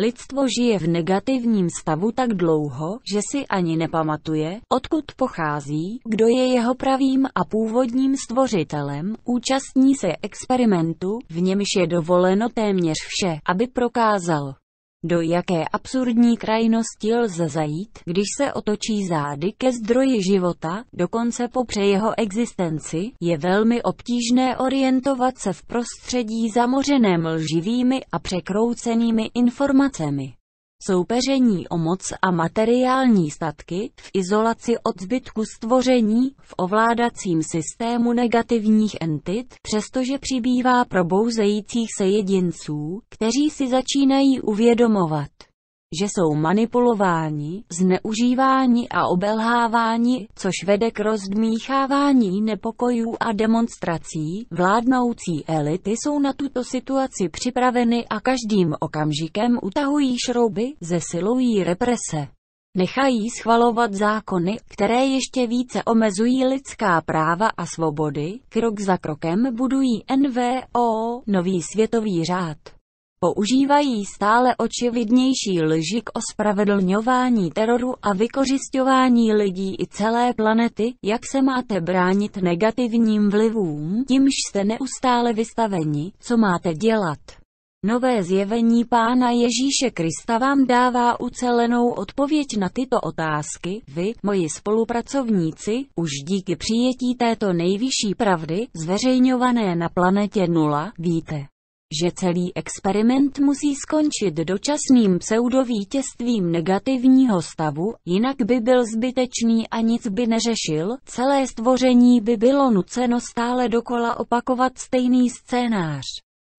Lidstvo žije v negativním stavu tak dlouho, že si ani nepamatuje, odkud pochází, kdo je jeho pravým a původním stvořitelem, účastní se experimentu, v němž je dovoleno téměř vše, aby prokázal, do jaké absurdní krajnosti lze zajít, když se otočí zády ke zdroji života, dokonce popře jeho existenci, je velmi obtížné orientovat se v prostředí zamořeném lživými a překroucenými informacemi soupeření o moc a materiální statky, v izolaci od zbytku stvoření, v ovládacím systému negativních entit, přestože přibývá probouzejících se jedinců, kteří si začínají uvědomovat, že jsou manipulováni, zneužíváni a obelháváni, což vede k rozdmíchávání nepokojů a demonstrací. Vládnoucí elity jsou na tuto situaci připraveny a každým okamžikem utahují šrouby, zesilují represe nechají schvalovat zákony, které ještě více omezují lidská práva a svobody, krok za krokem budují NVO, nový světový řád používají stále očividnější lži k ospravedlňování teroru a vykořišťování lidí i celé planety, jak se máte bránit negativním vlivům, tímž jste neustále vystaveni, co máte dělat. Nové zjevení Pána Ježíše Krista vám dává ucelenou odpověď na tyto otázky. Vy, moji spolupracovníci, už díky přijetí této nejvyšší pravdy, zveřejňované na planetě Nula, víte, že celý experiment musí skončit dočasným pseudovítězstvím negativního stavu, jinak by byl zbytečný a nic by neřešil, celé stvoření by bylo nuceno stále dokola opakovat stejný scénář.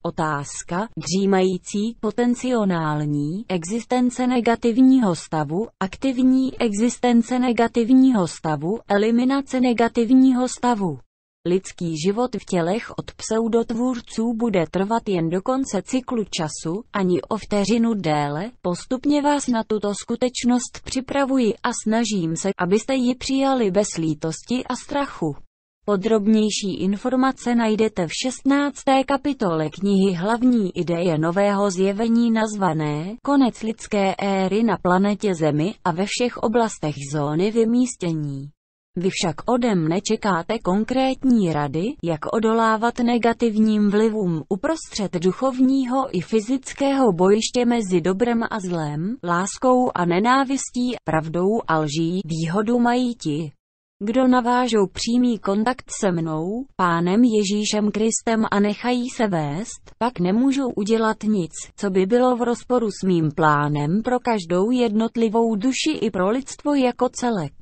Otázka, dřímající, potenciální, existence negativního stavu, aktivní existence negativního stavu, eliminace negativního stavu. Lidský život v tělech od pseudotvůrců bude trvat jen do konce cyklu času, ani o vteřinu déle, postupně vás na tuto skutečnost připravuji a snažím se, abyste ji přijali bez lítosti a strachu. Podrobnější informace najdete v 16. kapitole knihy Hlavní ideje nového zjevení nazvané Konec lidské éry na planetě Zemi a ve všech oblastech zóny vymístění. Vy však ode mne čekáte konkrétní rady, jak odolávat negativním vlivům uprostřed duchovního i fyzického bojiště mezi dobrem a zlem, láskou a nenávistí, pravdou a lží, výhodu mají ti, kdo navážou přímý kontakt se mnou, pánem Ježíšem Kristem a nechají se vést, pak nemůžu udělat nic, co by bylo v rozporu s mým plánem pro každou jednotlivou duši i pro lidstvo jako celek.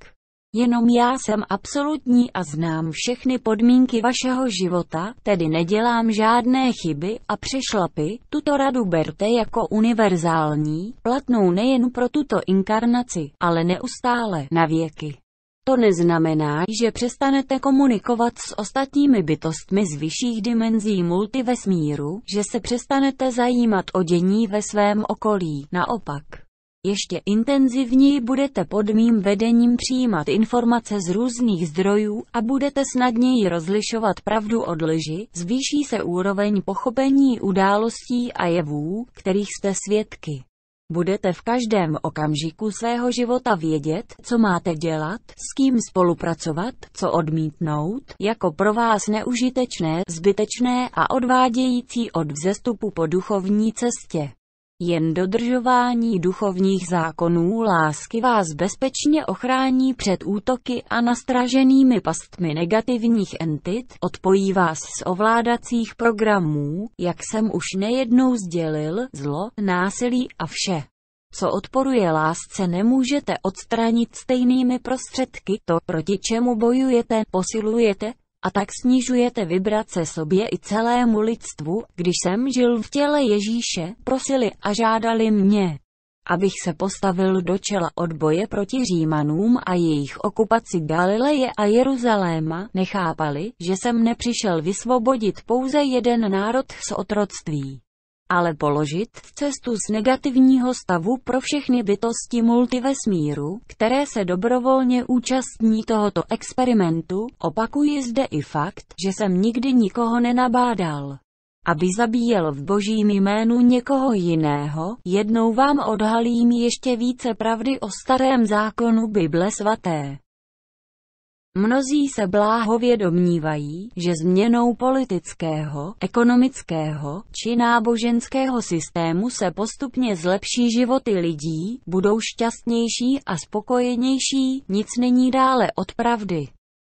Jenom já jsem absolutní a znám všechny podmínky vašeho života, tedy nedělám žádné chyby a přešlapy. Tuto radu berte jako univerzální, platnou nejen pro tuto inkarnaci, ale neustále, na věky. To neznamená, že přestanete komunikovat s ostatními bytostmi z vyšších dimenzí multivesmíru, že se přestanete zajímat o dění ve svém okolí, naopak. Ještě intenzivněji budete pod mým vedením přijímat informace z různých zdrojů a budete snadněji rozlišovat pravdu od lži, zvýší se úroveň pochopení událostí a jevů, kterých jste svědky. Budete v každém okamžiku svého života vědět, co máte dělat, s kým spolupracovat, co odmítnout, jako pro vás neužitečné, zbytečné a odvádějící od vzestupu po duchovní cestě. Jen dodržování duchovních zákonů lásky vás bezpečně ochrání před útoky a nastraženými pastmi negativních entit, odpojí vás z ovládacích programů, jak jsem už nejednou sdělil, zlo, násilí a vše. Co odporuje lásce nemůžete odstranit stejnými prostředky, to, proti čemu bojujete, posilujete, a tak snižujete vibrace sobě i celému lidstvu, když jsem žil v těle Ježíše, prosili a žádali mě, abych se postavil do čela odboje proti Římanům a jejich okupaci Galileje a Jeruzaléma, nechápali, že jsem nepřišel vysvobodit pouze jeden národ z otroctví ale položit cestu z negativního stavu pro všechny bytosti multivesmíru, které se dobrovolně účastní tohoto experimentu, opakuji zde i fakt, že jsem nikdy nikoho nenabádal aby zabíjel v božím jménu někoho jiného, jednou vám odhalím ještě více pravdy o starém zákonu Bible svaté. Mnozí se bláhově domnívají, že změnou politického, ekonomického či náboženského systému se postupně zlepší životy lidí, budou šťastnější a spokojenější, nic není dále od pravdy.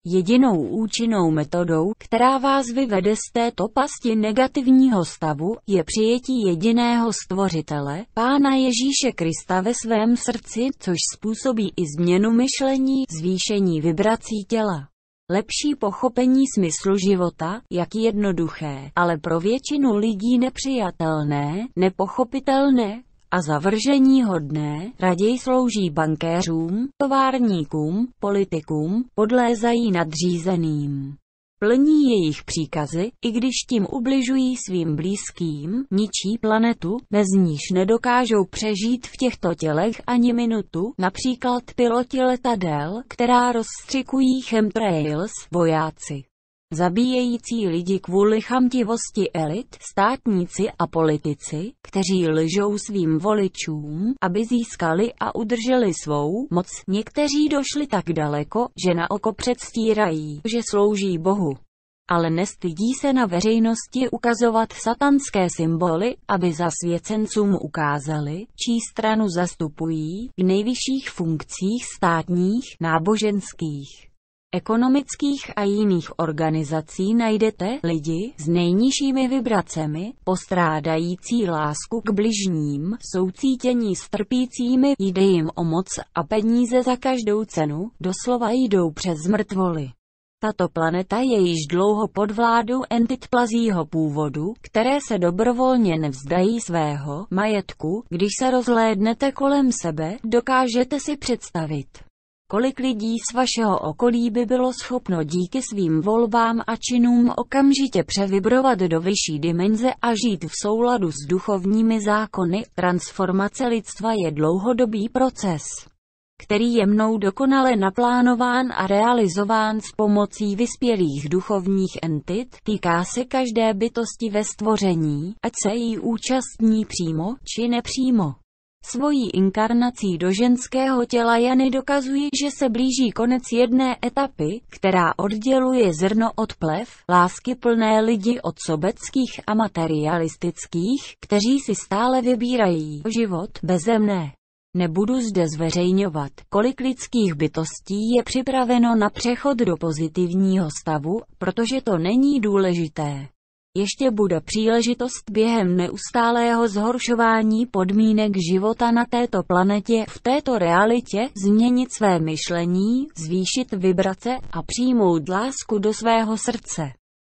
Jedinou účinnou metodou, která vás vyvede z této pasti negativního stavu, je přijetí jediného stvořitele, Pána Ježíše Krista ve svém srdci, což způsobí i změnu myšlení, zvýšení vibrací těla. Lepší pochopení smyslu života, jak jednoduché, ale pro většinu lidí nepřijatelné, nepochopitelné, a zavržení hodné, raději slouží bankéřům, továrníkům, politikům, podlézají nadřízeným. Plní jejich příkazy, i když tím ubližují svým blízkým, ničí planetu, bez níž nedokážou přežít v těchto tělech ani minutu, například piloti letadel, která rozstřikují chemtrails, vojáci zabíjející lidi kvůli chamtivosti elit, státníci a politici, kteří lžou svým voličům, aby získali a udrželi svou moc. Někteří došli tak daleko, že na oko předstírají, že slouží Bohu ale nestydí se na veřejnosti ukazovat satanské symboly, aby zasvěcencům ukázali, čí stranu zastupují v nejvyšších funkcích státních, náboženských ekonomických a jiných organizací najdete lidi s nejnižšími vibracemi, postrádající lásku k bližním, soucítění s trpícími, jde jim o moc a peníze za každou cenu, doslova jdou přes mrtvoly. Tato planeta je již dlouho pod vládou entit plazího původu, které se dobrovolně nevzdají svého majetku. Když se rozhlédnete kolem sebe, dokážete si představit, kolik lidí z vašeho okolí by bylo schopno díky svým volbám a činům okamžitě převibrovat do vyšší dimenze a žít v souladu s duchovními zákony. Transformace lidstva je dlouhodobý proces který je mnou dokonale naplánován a realizován s pomocí vyspělých duchovních entit, týká se každé bytosti ve stvoření, ať se jí účastní přímo či nepřímo. Svojí inkarnací do ženského těla Jany dokazují, že se blíží konec jedné etapy, která odděluje zrno od plev, lásky plné lidi od sobeckých a materialistických, kteří si stále vybírají život bezemné. Nebudu zde zveřejňovat, kolik lidských bytostí je připraveno na přechod do pozitivního stavu, protože to není důležité. Ještě bude příležitost během neustálého zhoršování podmínek života na této planetě, v této realitě, změnit své myšlení, zvýšit vibrace a přijmout lásku do svého srdce.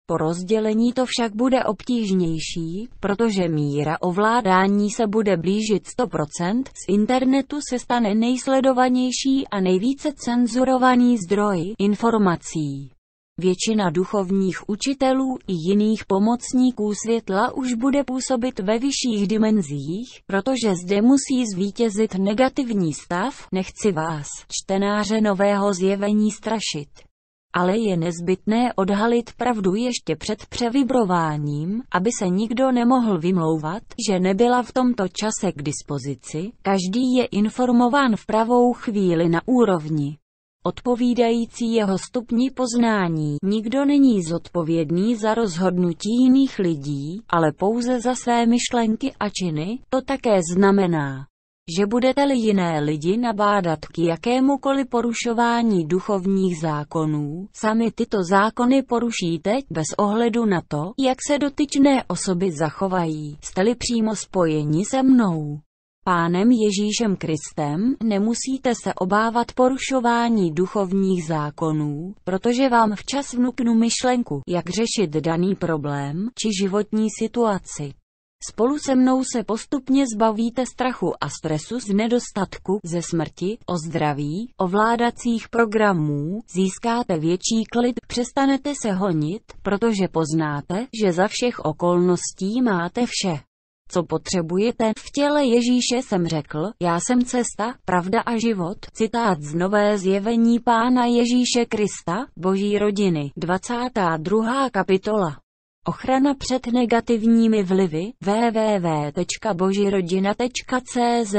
Po rozdělení to však bude obtížnější, protože míra ovládání se bude blížit 100%, z internetu se stane nejsledovanější a nejvíce cenzurovaný zdroj informací. Většina duchovních učitelů i jiných pomocníků světla už bude působit ve vyšších dimenzích, protože zde musí zvítězit negativní stav, nechci vás, čtenáře nového zjevení strašit ale je nezbytné odhalit pravdu ještě před převibrováním, aby se nikdo nemohl vymlouvat, že nebyla v tomto čase k dispozici, každý je informován v pravou chvíli na úrovni odpovídající jeho stupni poznání. Nikdo není zodpovědný za rozhodnutí jiných lidí, ale pouze za své myšlenky a činy, to také znamená, že budete-li jiné lidi nabádat k jakémukoli porušování duchovních zákonů, sami tyto zákony porušíte, bez ohledu na to, jak se dotyčné osoby zachovají, jste-li přímo spojeni se mnou. Pánem Ježíšem Kristem nemusíte se obávat porušování duchovních zákonů, protože vám včas vnuknu myšlenku, jak řešit daný problém či životní situaci. Spolu se mnou se postupně zbavíte strachu a stresu z nedostatku, ze smrti, o zdraví, ovládacích programů, získáte větší klid, přestanete se honit, protože poznáte, že za všech okolností máte vše co potřebujete v těle Ježíše jsem řekl, já jsem cesta, pravda a život, citát z nové zjevení Pána Ježíše Krista, Boží rodiny, 22. kapitola. Ochrana před negativními vlivy www.božirodina.cz